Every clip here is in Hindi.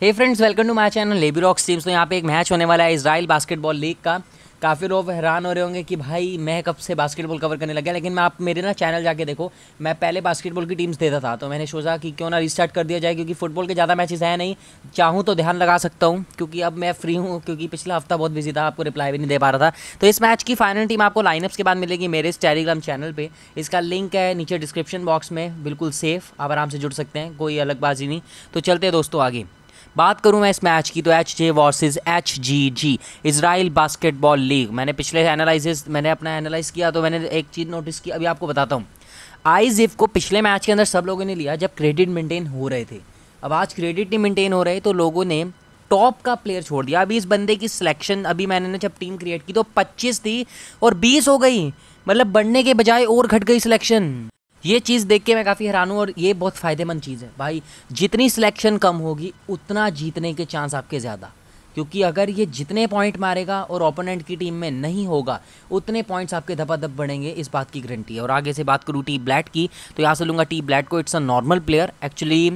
hey friends welcome to my channel लेबी रॉक्स टीम्स तो यहाँ पे एक मैच होने वाला है इसराइल बास्केटबॉल लीग का काफ़ी लोग हैरान हो रहे होंगे कि भाई मैं कब से बास्केटबॉल कवर करने लगा लेकिन मैं आप मेरे ना चैनल जाके देखो मैं पहले बास्केटबॉल की टीम्स देता था तो मैंने सोचा कि क्यों ना रिस्टार्ट कर दिया जाए क्योंकि फुटबॉल के ज़्यादा मैचेस हैं नहीं चाहूँ तो ध्यान लगा सकता हूँ क्योंकि अब मैं फ्री हूँ क्योंकि पिछला हफ्ता बहुत बिजी था आपको रिप्लाई भी नहीं दे पा रहा था तो इस मैच की फाइनल टीम आपको लाइनअप्स के बाद मिलेगी मेरे इस टेलीग्राम चैनल पर इसका लिंक है नीचे डिस्क्रिप्शन बॉक्स में बिल्कुल सेफ आप आराम से जुड़ सकते हैं कोई अलग बाजी नहीं तो चलते दोस्तों आगे बात करूँ मैं इस मैच की तो H J versus H G G Israel basketball league मैंने पिछले एनालिसिस मैंने अपना एनालाइज किया तो मैंने एक चीज़ नोटिस की अभी आपको बताता हूँ आईजिफ को पिछले मैच के अंदर सब लोगों ने लिया जब क्रेडिट मेंटेन हो रहे थे अब आज क्रेडिट नहीं मेंटेन हो रहे तो लोगों ने टॉप का प्लेयर छोड़ दिया अभी इस बंदे की सिलेक्शन अभी मैंने ना जब टीम क्रिएट की तो 25 थी और 20 हो गई मतलब बढ़ने के बजाय और घट गई सिलेक्शन ये चीज़ देख के मैं काफ़ी हैरान हूँ और ये बहुत फ़ायदेमंद चीज़ है भाई जितनी सिलेक्शन कम होगी उतना जीतने के चांस आपके ज़्यादा क्योंकि अगर ये जितने पॉइंट मारेगा और ओपोनेंट की टीम में नहीं होगा उतने पॉइंट्स आपके धपाधप बढ़ेंगे इस बात की गारंटी है और आगे से बात करूँ टी ब्लैट की तो यहाँ से लूँगा टी ब्लैट को it's a normal player actually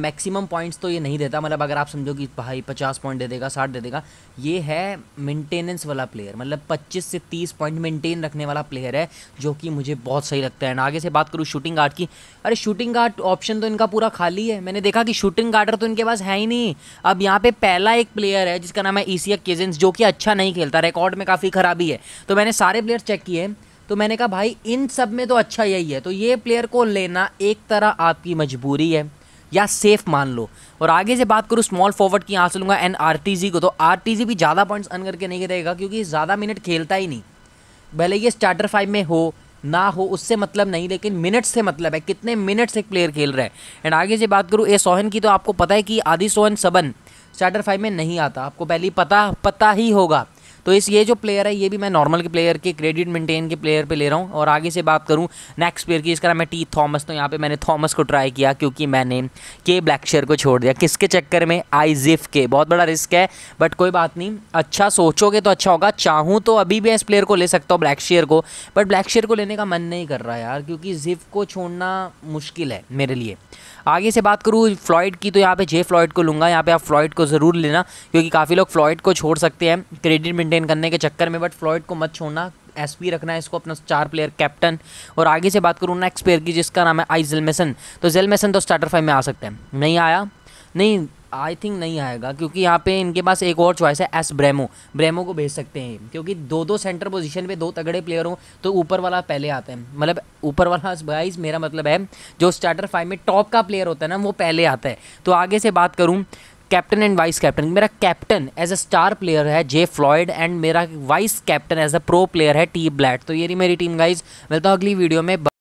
maximum points तो ये नहीं देता मतलब अगर आप समझो कि भाई पचास पॉइंट दे देगा साठ दे देगा ये है मेंटेनेंस वाला प्लेयर मतलब पच्चीस से तीस पॉइंट मेंटेन रखने वाला प्लेयर है जो कि मुझे बहुत सही लगता है एंड आगे से बात करूँ शूटिंग गार्ड की अरे शूटिंग गार्ड ऑप्शन तो इनका पूरा खाली है मैंने देखा कि शूटिंग गार्डर तो इनके पास है ही नहीं अब यहाँ पे पहला एक प्लेयर प्लेयर है जिसका नाम है ईसिया e किजिन्स जो कि अच्छा नहीं खेलता रिकॉर्ड में काफ़ी खराबी है तो मैंने सारे प्लेयर चेक किए तो मैंने कहा भाई इन सब में तो अच्छा यही है तो ये प्लेयर को लेना एक तरह आपकी मजबूरी है या सेफ मान लो और आगे से बात करूँ स्मॉल फॉरवर्ड की यहाँ से लूँगा एन आर को तो आर भी ज़्यादा पॉइंट्स अन करके नहीं रहेगा क्योंकि ज़्यादा मिनट खेलता ही नहीं भले ये स्टार्टर फाइव में हो ना हो उससे मतलब नहीं लेकिन मिनट्स से मतलब है कितने मिनट्स एक प्लेयर खेल रहा है एंड आगे से बात करूँ ए सोहन की तो आपको पता है कि आदि सोहन सबन स्टार्टर फाइव में नहीं आता आपको पहले पता पता ही होगा तो इस ये जो प्लेयर है ये भी मैं नॉर्मल के प्लेयर के क्रेडिट मेंटेन के प्लेयर पे ले रहा हूँ और आगे से बात करूँ नेक्स्ट प्लेयर की इसका नाम है टी थॉमस तो यहाँ पे मैंने थॉमस को ट्राई किया क्योंकि मैंने के ब्लैकशेयर को छोड़ दिया किसके चक्कर में आईजिफ के बहुत बड़ा रिस्क है बट कोई बात नहीं अच्छा सोचोगे तो अच्छा होगा चाहूँ तो अभी भी इस प्लेयर को ले सकता हूँ ब्लैकशेयर को बट ब्लैकशेयर को लेने का मन नहीं कर रहा यार क्योंकि जिफ को छोड़ना मुश्किल है मेरे लिए आगे से बात करूँ फ्लॉइड की तो यहाँ पे जे फ्लॉइड को लूँगा यहाँ पे आप फ्लॉइड को ज़रूर लेना क्योंकि काफ़ी लोग फ्लॉइड को छोड़ सकते हैं क्रेडिट मेंटेन मेंटेन करने के चक्कर में बट फ्लॉइड को मत छोड़ना एस रखना है इसको अपना चार प्लेयर कैप्टन और आगे से बात करूँ नेक्स्ट प्लेयर की जिसका नाम है आई जेलमेसन तो जेलमेसन तो स्टार्टर फाइव में आ सकते हैं नहीं आया नहीं आई थिंक नहीं आएगा क्योंकि यहाँ पे इनके पास एक और चॉइस है एस ब्रेमो ब्रेमो को भेज सकते हैं क्योंकि दो दो सेंटर पोजीशन पे दो तगड़े प्लेयर हों तो ऊपर वाला पहले आता है मतलब ऊपर वाला गाइस मेरा मतलब है जो स्टार्टर फाइव में टॉप का प्लेयर होता है ना वो पहले आता है तो आगे से बात करूँ कैप्टन एंड वाइस कैप्टन मेरा captain as a star player है जे फ्लॉयड एंड मेरा vice captain as a pro player है टी ब्लैट तो ये रही मेरी टीम गाइज मिलता हूँ अगली वीडियो में